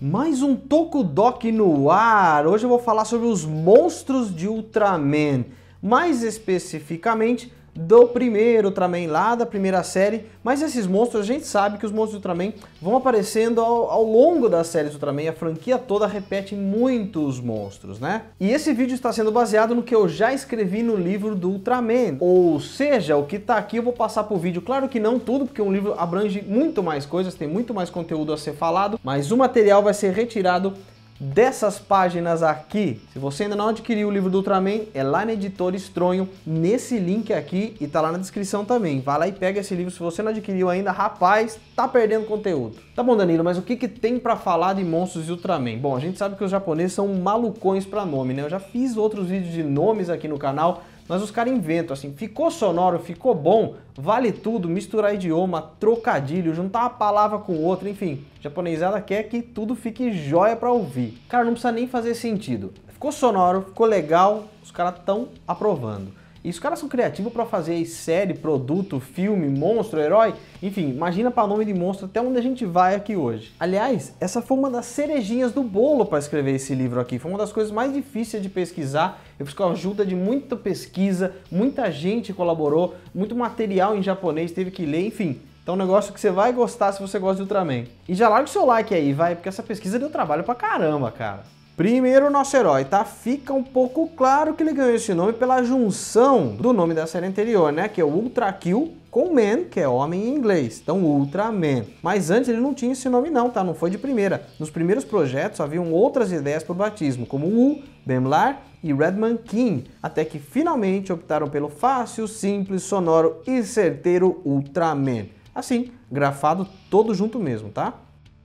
Mais um Toco Doc no ar! Hoje eu vou falar sobre os monstros de Ultraman, mais especificamente do primeiro Ultraman lá, da primeira série, mas esses monstros a gente sabe que os monstros do Ultraman vão aparecendo ao, ao longo das séries do Ultraman, a franquia toda repete muitos monstros, né? E esse vídeo está sendo baseado no que eu já escrevi no livro do Ultraman, ou seja, o que está aqui eu vou passar pro vídeo, claro que não tudo, porque um livro abrange muito mais coisas, tem muito mais conteúdo a ser falado, mas o material vai ser retirado dessas páginas aqui. Se você ainda não adquiriu o livro do Ultraman, é lá na Editora Estronho, nesse link aqui e tá lá na descrição também. Vai lá e pega esse livro se você não adquiriu ainda, rapaz, tá perdendo conteúdo. Tá bom, Danilo, mas o que que tem para falar de monstros e Ultraman? Bom, a gente sabe que os japoneses são malucões para nome, né? Eu já fiz outros vídeos de nomes aqui no canal, mas os caras inventam assim, ficou sonoro, ficou bom, vale tudo, misturar idioma, trocadilho, juntar uma palavra com outra, enfim. Japonesada quer que tudo fique jóia para ouvir. Cara, não precisa nem fazer sentido. Ficou sonoro, ficou legal, os caras estão aprovando. E os caras são criativos para fazer série, produto, filme, monstro, herói, enfim, imagina para nome de monstro até onde a gente vai aqui hoje. Aliás, essa foi uma das cerejinhas do bolo para escrever esse livro aqui, foi uma das coisas mais difíceis de pesquisar. Eu fiz com a ajuda de muita pesquisa, muita gente colaborou, muito material em japonês teve que ler, enfim, então é um negócio que você vai gostar se você gosta de Ultraman. E já larga o seu like aí, vai, porque essa pesquisa deu trabalho pra caramba, cara. Primeiro, nosso herói, tá? Fica um pouco claro que ele ganhou esse nome pela junção do nome da série anterior, né? Que é o Ultra Kill com Man, que é homem em inglês, então Ultraman. Mas antes ele não tinha esse nome não, tá? Não foi de primeira. Nos primeiros projetos haviam outras ideias para o batismo, como U, Bemlar e Redman King, até que finalmente optaram pelo fácil, simples, sonoro e certeiro Ultraman. Assim, grafado todo junto mesmo, tá?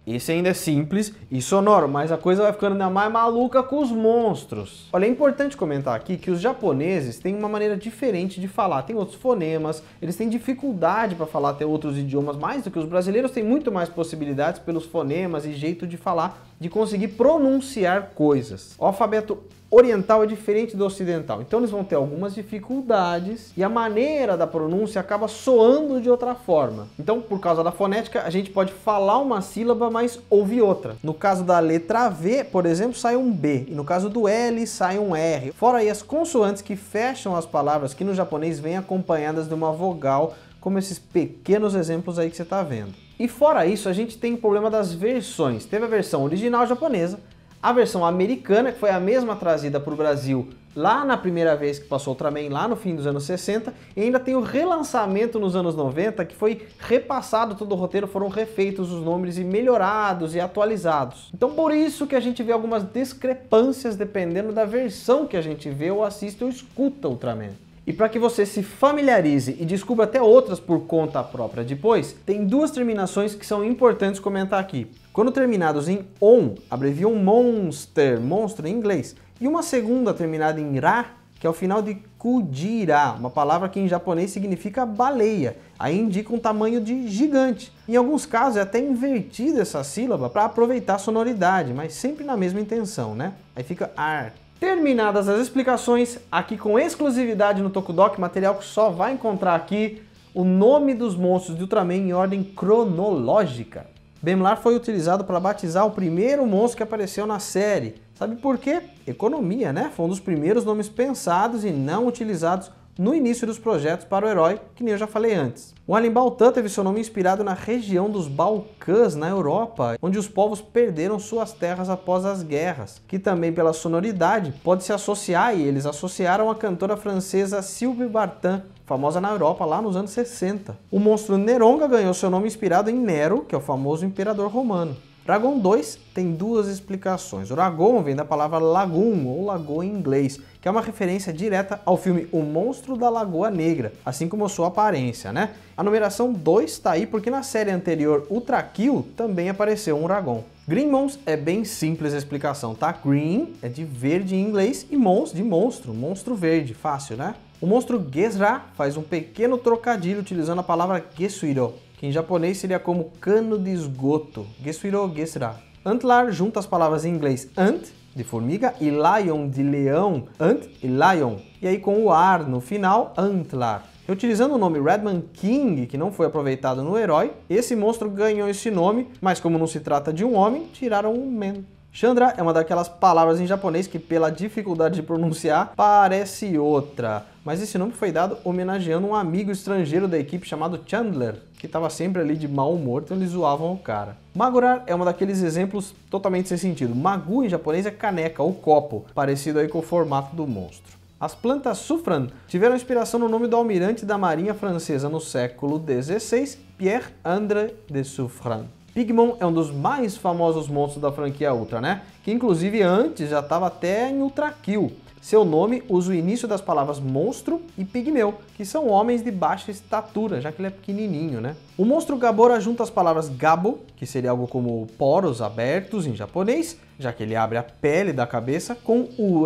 Esse ainda é simples e sonoro, mas a coisa vai ficando ainda mais maluca com os monstros. Olha, é importante comentar aqui que os japoneses têm uma maneira diferente de falar, tem outros fonemas, eles têm dificuldade para falar até outros idiomas, mais do que os brasileiros têm muito mais possibilidades pelos fonemas e jeito de falar, de conseguir pronunciar coisas. O alfabeto oriental é diferente do ocidental. Então eles vão ter algumas dificuldades e a maneira da pronúncia acaba soando de outra forma. Então, por causa da fonética, a gente pode falar uma sílaba, mas ouvir outra. No caso da letra V, por exemplo, sai um B, e no caso do L sai um R. Fora aí as consoantes que fecham as palavras, que no japonês vêm acompanhadas de uma vogal, como esses pequenos exemplos aí que você está vendo. E fora isso, a gente tem o problema das versões. Teve a versão original japonesa, a versão americana, que foi a mesma trazida para o Brasil lá na primeira vez que passou Ultraman, lá no fim dos anos 60, e ainda tem o relançamento nos anos 90, que foi repassado todo o roteiro, foram refeitos os nomes e melhorados e atualizados. Então por isso que a gente vê algumas discrepâncias dependendo da versão que a gente vê ou assiste ou escuta Ultraman. E para que você se familiarize e descubra até outras por conta própria depois, tem duas terminações que são importantes comentar aqui. Quando terminados em on, abreviam monster, monstro em inglês, e uma segunda terminada em ra, que é o final de kudira, uma palavra que em japonês significa baleia, aí indica um tamanho de gigante. Em alguns casos é até invertida essa sílaba para aproveitar a sonoridade, mas sempre na mesma intenção, né? Aí fica ar. Terminadas as explicações, aqui com exclusividade no Tokudok, material que só vai encontrar aqui, o nome dos monstros de Ultraman em ordem cronológica. Bemlar foi utilizado para batizar o primeiro monstro que apareceu na série. Sabe por quê? Economia, né? Foi um dos primeiros nomes pensados e não utilizados no início dos projetos para o herói, que nem eu já falei antes. O Alien Baltan teve seu nome inspirado na região dos Balcãs, na Europa, onde os povos perderam suas terras após as guerras, que também pela sonoridade pode se associar, e eles associaram a cantora francesa Sylvie Bartan, famosa na Europa lá nos anos 60. O monstro Neronga ganhou seu nome inspirado em Nero, que é o famoso imperador romano. Dragon 2 tem duas explicações. O Dragon vem da palavra lagoon ou lagoa em inglês, que é uma referência direta ao filme O Monstro da Lagoa Negra, assim como sua aparência, né? A numeração 2 está aí porque na série anterior Ultra Kill também apareceu um Dragon. Green Mons é bem simples a explicação, tá? Green é de verde em inglês e Mons de monstro, monstro verde, fácil, né? O monstro Gezra faz um pequeno trocadilho utilizando a palavra Gesuiro, que em japonês seria como cano de esgoto, Gesuiro Gezra. Antlar junta as palavras em inglês ant, de formiga, e lion, de leão, ant e lion, e aí com o ar no final, antlar. Utilizando o nome Redman King, que não foi aproveitado no herói, esse monstro ganhou esse nome, mas como não se trata de um homem, tiraram o man. Chandra é uma daquelas palavras em japonês que, pela dificuldade de pronunciar, parece outra. Mas esse nome foi dado homenageando um amigo estrangeiro da equipe chamado Chandler, que estava sempre ali de mau humor, então eles zoavam o cara. Magurar é um daqueles exemplos totalmente sem sentido. Magu em japonês é caneca ou copo, parecido aí com o formato do monstro. As plantas Suffran tiveram inspiração no nome do almirante da marinha francesa no século XVI, Pierre André de Suffren. Pigmon é um dos mais famosos monstros da franquia Ultra, né? Que inclusive antes já estava até em Ultra Kill. Seu nome usa o início das palavras monstro e pigmeu, que são homens de baixa estatura, já que ele é pequenininho, né? O monstro Gabora junta as palavras gabo, que seria algo como poros abertos em japonês, já que ele abre a pele da cabeça, com o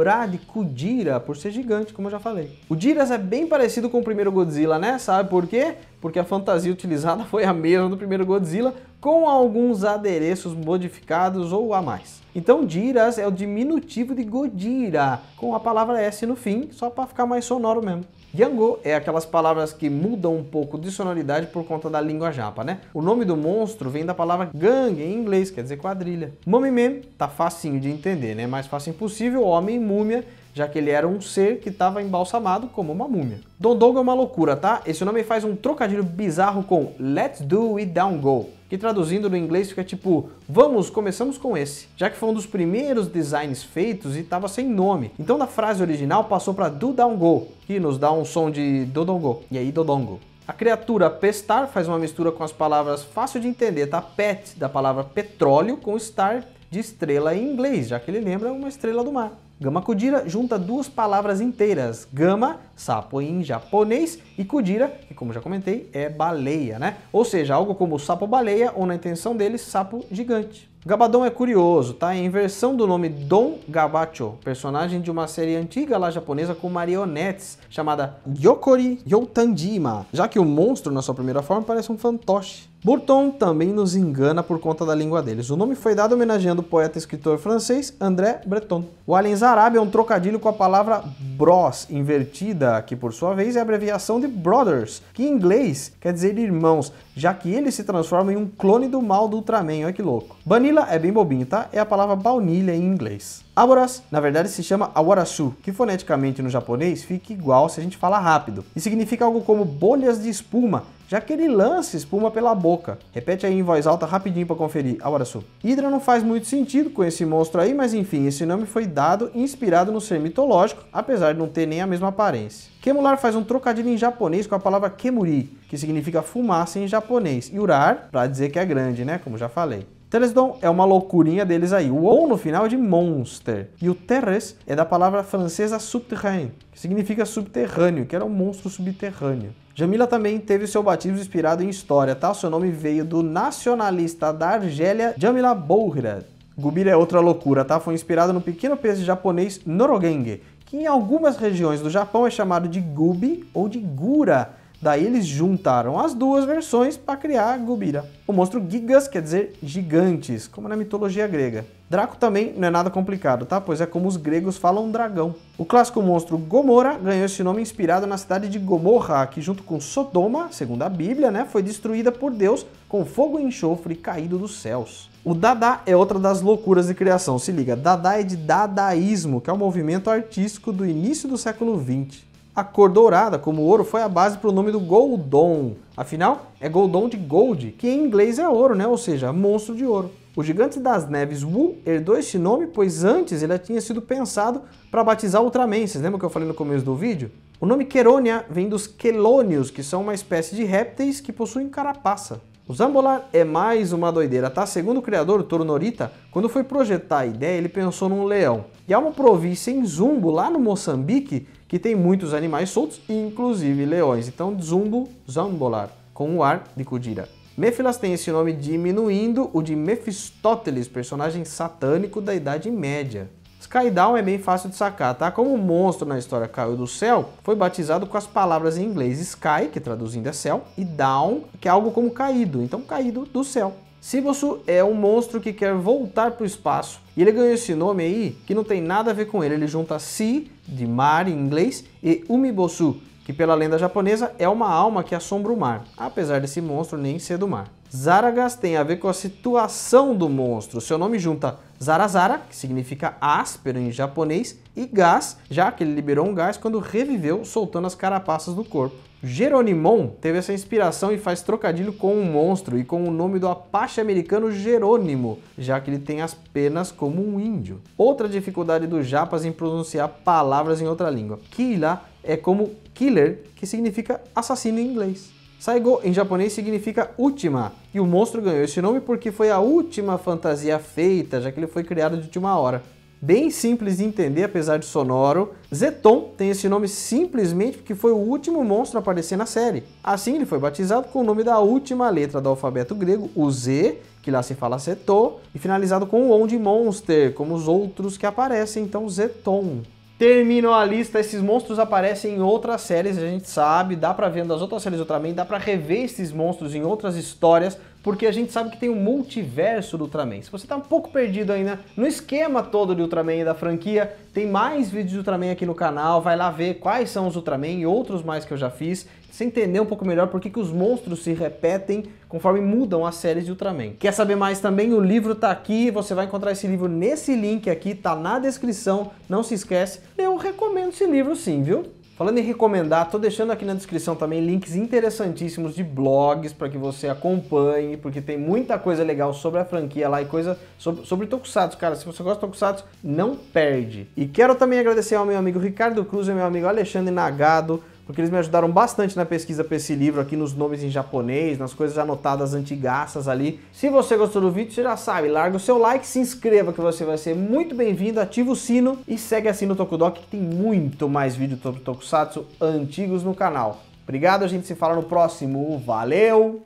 Kudira, por ser gigante, como eu já falei. O Diras é bem parecido com o primeiro Godzilla, né? Sabe por quê? Porque a fantasia utilizada foi a mesma do primeiro Godzilla, com alguns adereços modificados ou a mais. Então Diras é o diminutivo de Godira, com a palavra S no fim, só para ficar mais sonoro mesmo. Yango é aquelas palavras que mudam um pouco de sonoridade por conta da língua japa, né? O nome do monstro vem da palavra gangue em inglês, quer dizer quadrilha. Momimem tá facinho de entender, né? Mais fácil impossível, homem múmia já que ele era um ser que estava embalsamado como uma múmia. Dondongo é uma loucura, tá? Esse nome faz um trocadilho bizarro com Let's Do It Down Go, que traduzindo no inglês fica tipo Vamos, começamos com esse, já que foi um dos primeiros designs feitos e estava sem nome. Então da frase original passou para Do Down Go, que nos dá um som de Dodongo, e aí Dodongo. A criatura pestar faz uma mistura com as palavras fácil de entender, tá? Pet, da palavra petróleo, com star de estrela em inglês, já que ele lembra uma estrela do mar. Gama Kudira junta duas palavras inteiras, gama, sapo em japonês, e kudira, que como já comentei, é baleia, né? Ou seja, algo como sapo-baleia, ou na intenção deles, sapo gigante. Gabadon é curioso, tá? É a inversão do nome Don Gabacho, personagem de uma série antiga lá japonesa com marionetes, chamada Yokori Yotanjima, já que o monstro, na sua primeira forma, parece um fantoche. Burton também nos engana por conta da língua deles. O nome foi dado homenageando o poeta e escritor francês André Breton. O Alenzarabe é um trocadilho com a palavra bros, invertida, que por sua vez é abreviação de brothers, que em inglês quer dizer irmãos, já que ele se transforma em um clone do mal do Ultraman, olha que louco. Banila é bem bobinho, tá? É a palavra baunilha em inglês. Aboras, na verdade, se chama awarasu, que foneticamente no japonês fica igual se a gente fala rápido, e significa algo como bolhas de espuma, já que ele lança espuma pela boca. Repete aí em voz alta rapidinho para conferir. Auraçu. Ah, Hidra não faz muito sentido com esse monstro aí, mas enfim, esse nome foi dado inspirado no ser mitológico, apesar de não ter nem a mesma aparência. Kemular faz um trocadilho em japonês com a palavra kemuri, que significa fumaça em japonês, e urar, para dizer que é grande, né, como já falei. Telesdon é uma loucurinha deles aí. O ou no final é de monster. E o terres é da palavra francesa subterrain, que significa subterrâneo, que era um monstro subterrâneo. Jamila também teve seu batismo inspirado em história, tá? Seu nome veio do nacionalista da Argélia, Jamila Bouhra. Gubira é outra loucura, tá? Foi inspirado no pequeno peixe japonês Norogenge, que em algumas regiões do Japão é chamado de gubi ou de gura, Daí eles juntaram as duas versões para criar Gubira. O monstro Gigas quer dizer gigantes, como na mitologia grega. Draco também não é nada complicado, tá? Pois é como os gregos falam dragão. O clássico monstro Gomorra ganhou esse nome inspirado na cidade de Gomorra, que junto com Sodoma, segundo a Bíblia, né, foi destruída por Deus com fogo e enxofre caído dos céus. O Dada é outra das loucuras de criação, se liga. Dada é de dadaísmo, que é o um movimento artístico do início do século XX. A cor dourada, como ouro, foi a base para o nome do Goldon. Afinal, é Goldon de Gold, que em inglês é ouro, né? ou seja, monstro de ouro. O gigante das neves Wu herdou esse nome, pois antes ele tinha sido pensado para batizar Ultraman. Vocês lembram que eu falei no começo do vídeo? O nome Queronia vem dos quelônios, que são uma espécie de répteis que possuem carapaça. O Zambolar é mais uma doideira, tá? Segundo o criador, o Toro Norita, quando foi projetar a ideia, ele pensou num leão. E há uma província em Zumbo, lá no Moçambique, que tem muitos animais soltos, inclusive leões. Então, Zumbo, Zambolar, com o ar de Kudira. Mefilas tem esse nome diminuindo o de Mefistóteles, personagem satânico da Idade Média. Skydown é bem fácil de sacar, tá? Como o monstro na história caiu do céu, foi batizado com as palavras em inglês Sky, que traduzindo é céu, e Down, que é algo como caído, então caído do céu. Sibosu é um monstro que quer voltar para o espaço. E ele ganhou esse nome aí, que não tem nada a ver com ele. Ele junta Si, de mar em inglês, e Umibosu, que pela lenda japonesa é uma alma que assombra o mar, apesar desse monstro nem ser do mar. Zaragas tem a ver com a situação do monstro. Seu nome junta Zarazara, que significa áspero em japonês, e gás, já que ele liberou um gás quando reviveu, soltando as carapaças do corpo. Jeronimon teve essa inspiração e faz trocadilho com um monstro e com o nome do apache americano Jerônimo, já que ele tem as penas como um índio. Outra dificuldade dos japas em pronunciar palavras em outra língua. Kila é como killer, que significa assassino em inglês. Saigo em japonês significa última, e o monstro ganhou esse nome porque foi a última fantasia feita, já que ele foi criado de última hora. Bem simples de entender, apesar de sonoro, Zeton tem esse nome simplesmente porque foi o último monstro a aparecer na série. Assim, ele foi batizado com o nome da última letra do alfabeto grego, o Z, que lá se fala Zeto, e finalizado com o on de Monster, como os outros que aparecem, então Zeton terminou a lista, esses monstros aparecem em outras séries, a gente sabe, dá para ver nas outras séries do Ultraman, dá para rever esses monstros em outras histórias, porque a gente sabe que tem um multiverso do Ultraman. Se você tá um pouco perdido ainda no esquema todo de Ultraman e da franquia, tem mais vídeos de Ultraman aqui no canal, vai lá ver quais são os Ultraman e outros mais que eu já fiz você entender um pouco melhor por que, que os monstros se repetem conforme mudam as séries de Ultraman. Quer saber mais também? O livro tá aqui, você vai encontrar esse livro nesse link aqui, tá na descrição, não se esquece. Eu recomendo esse livro sim, viu? Falando em recomendar, tô deixando aqui na descrição também links interessantíssimos de blogs para que você acompanhe, porque tem muita coisa legal sobre a franquia lá e coisa sobre, sobre Tokusatsu, cara. Se você gosta de Tokusatsu, não perde. E quero também agradecer ao meu amigo Ricardo Cruz e ao meu amigo Alexandre Nagado porque eles me ajudaram bastante na pesquisa para esse livro aqui, nos nomes em japonês, nas coisas anotadas antigaças ali. Se você gostou do vídeo, você já sabe, larga o seu like, se inscreva que você vai ser muito bem-vindo, ativa o sino e segue assim no Tokudok que tem muito mais vídeos sobre Tokusatsu antigos no canal. Obrigado, a gente se fala no próximo. Valeu!